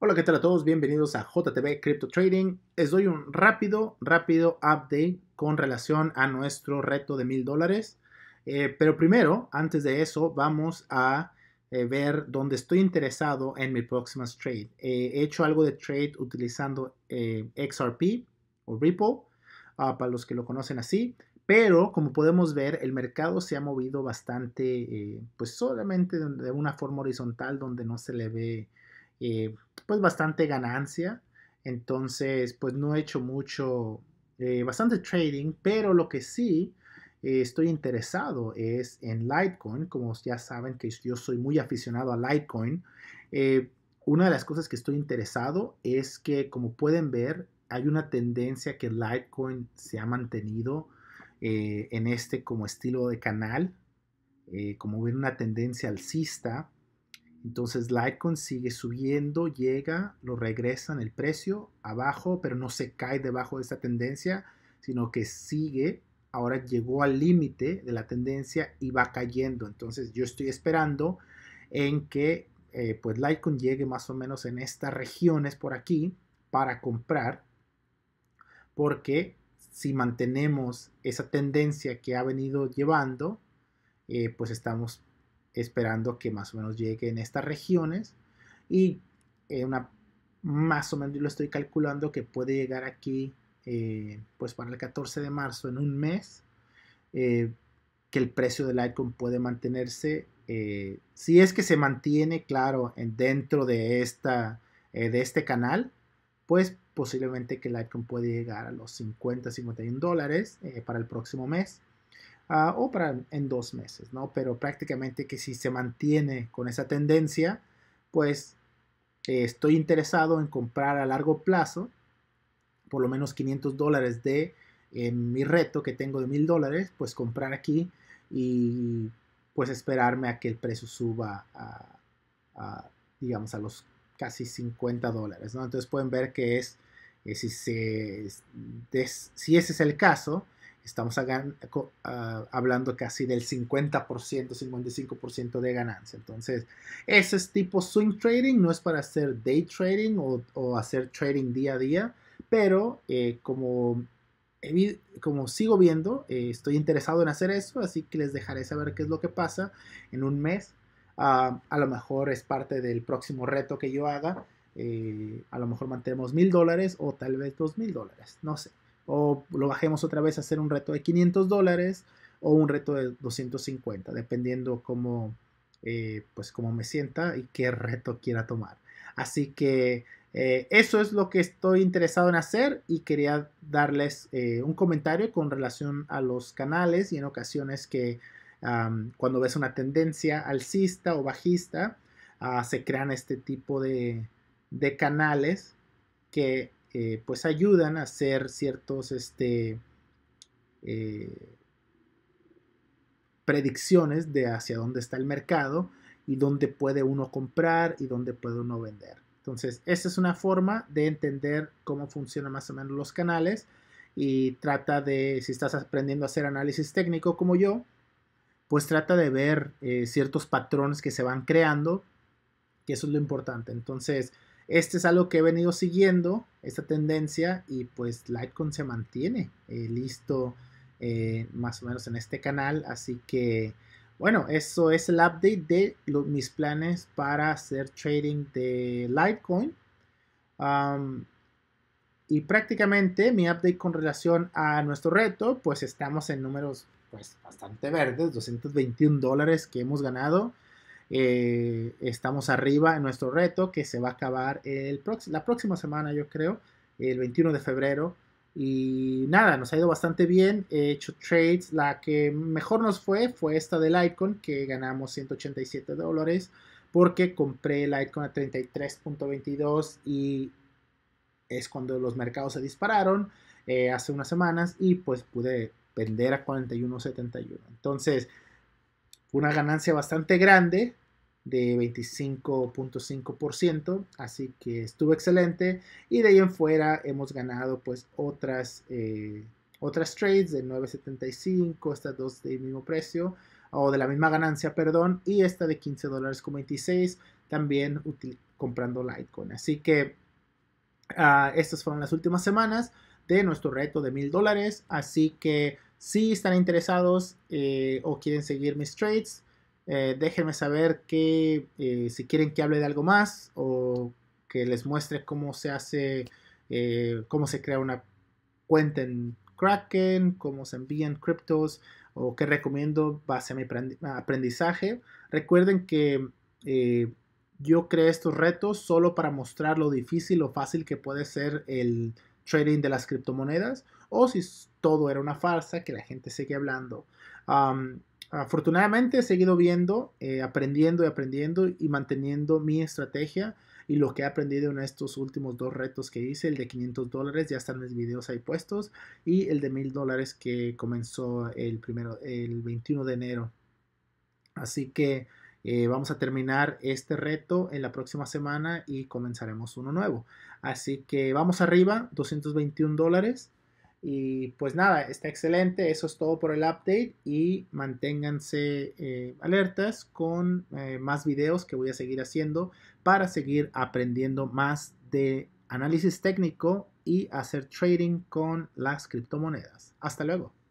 Hola, ¿qué tal a todos? Bienvenidos a JTB Crypto Trading. Les doy un rápido, rápido update con relación a nuestro reto de mil dólares. Eh, pero primero, antes de eso, vamos a eh, ver dónde estoy interesado en mi próxima trade. Eh, he hecho algo de trade utilizando XRP o Ripple, ah, para los que lo conocen así. Pero como podemos ver, el mercado se ha movido bastante, pues solamente de una forma horizontal donde no se le ve eh, pues bastante ganancia. Entonces, pues no he hecho mucho, eh, bastante trading, pero lo que sí eh, estoy interesado es en Litecoin. Como ya saben que yo soy muy aficionado a Litecoin. una de las cosas que estoy interesado es que, como pueden ver, hay una tendencia que Litecoin se ha mantenido en este como estilo de canal, como ven una tendencia alcista entonces Litecoin sigue subiendo, llega, lo regresan el precio abajo, pero no se cae debajo de esta tendencia, sino que sigue, ahora llegó al límite de la tendencia y va cayendo. Entonces yo estoy esperando en que eh, pues Litecoin llegue más o menos en estas regiones por aquí para comprar, porque si mantenemos esa tendencia que ha venido llevando, eh, pues estamos esperando que más o menos llegue en estas regiones y eh, una, más o menos lo estoy calculando que puede llegar aquí eh, pues para el 14 de marzo en un mes eh, que el precio del ICON puede mantenerse si es que se mantiene claro dentro de esta de este canal pues posiblemente que el Litecoin puede llegar a los 50 51 dólares para el próximo mes o para en dos meses, ¿no? Pero prácticamente que si se mantiene con esa tendencia, pues eh, estoy interesado en comprar a largo plazo por lo menos 500 dólares de mi reto que tengo de 1000 dólares, pues comprar aquí y pues esperarme a que el precio suba a, digamos, a los casi 50 dólares, ¿no? Entonces pueden ver que es, eh, si, es, si ese es el caso, Estamos hablando casi del 50%, 55% de ganancia. Entonces, ese es tipo swing trading, no es para hacer day trading o, hacer trading día a día, pero eh, como, como sigo viendo, eh, estoy interesado en hacer eso, así que les dejaré saber qué es lo que pasa en un mes. Ah, a lo mejor es parte del próximo reto que yo haga. Eh, a lo mejor mantenemos mil dólares o tal vez dos mil dólares, no sé o lo bajemos otra vez a hacer un reto de 500 dólares o un reto de 250, dependiendo cómo, eh, pues me sienta y qué reto quiera tomar. Así que eh, eso es lo que estoy interesado en hacer y quería darles eh, un comentario con relación a los canales y en ocasiones que cuando ves una tendencia alcista o bajista, ah, se crean este tipo de, de canales que eh, pues ayudan a hacer ciertos este, eh, predicciones de hacia dónde está el mercado y dónde puede uno comprar y dónde puede uno vender. Entonces, esa es una forma de entender cómo funcionan más o menos los canales y trata de, si estás aprendiendo a hacer análisis técnico como yo, pues trata de ver eh, ciertos patrones que se van creando, que eso es lo importante. Entonces, este es algo que he venido siguiendo, esta tendencia, y pues Litecoin se mantiene eh, listo eh, más o menos en este canal. Así que, bueno, eso es el update de mis planes para hacer trading de Litecoin. y prácticamente mi update con relación a nuestro reto, pues estamos en números pues, bastante verdes, 221 dólares que hemos ganado. Eh, estamos arriba en nuestro reto que se va a acabar el la próxima semana, yo creo, el 21 de febrero. Y nada, nos ha ido bastante bien. He hecho trades. La que mejor nos fue fue esta del Icon que ganamos 187 dólares porque compré el Icon a 33.22 y es cuando los mercados se dispararon eh, hace unas semanas y pues pude vender a 41.71. Entonces, una ganancia bastante grande de 25.5%, así que estuvo excelente y de ahí en fuera hemos ganado pues otras, eh, otras trades de 9.75, estas dos del mismo precio o de la misma ganancia, perdón, y esta de 15 dólares con 26 también comprando Litecoin. Así que ah, estas fueron las últimas semanas de nuestro reto de mil dólares, así que si están interesados eh, o quieren seguir mis trades, eh, déjenme saber que eh, si quieren que hable de algo más o que les muestre cómo se hace, cómo se crea una cuenta en Kraken, cómo se envían criptos o qué recomiendo base a mi aprendizaje. Recuerden que yo creé estos retos solo para mostrar lo difícil o fácil que puede ser el trading de las criptomonedas o si todo era una farsa, que la gente seguía hablando. afortunadamente he seguido viendo, eh, aprendiendo y aprendiendo y manteniendo mi estrategia y lo que he aprendido en estos últimos dos retos que hice, el de 500 dólares, ya están mis videos ahí puestos, y el de 1000 dólares que comenzó el, primero, el 21 de enero. Así que eh, vamos a terminar este reto en la próxima semana y comenzaremos uno nuevo. Así que vamos arriba, 221 dólares. Y pues nada, está excelente. Eso es todo por el update. Y manténganse eh, alertas con eh, más videos que voy a seguir haciendo para seguir aprendiendo más de análisis técnico y hacer trading con las criptomonedas. Hasta luego.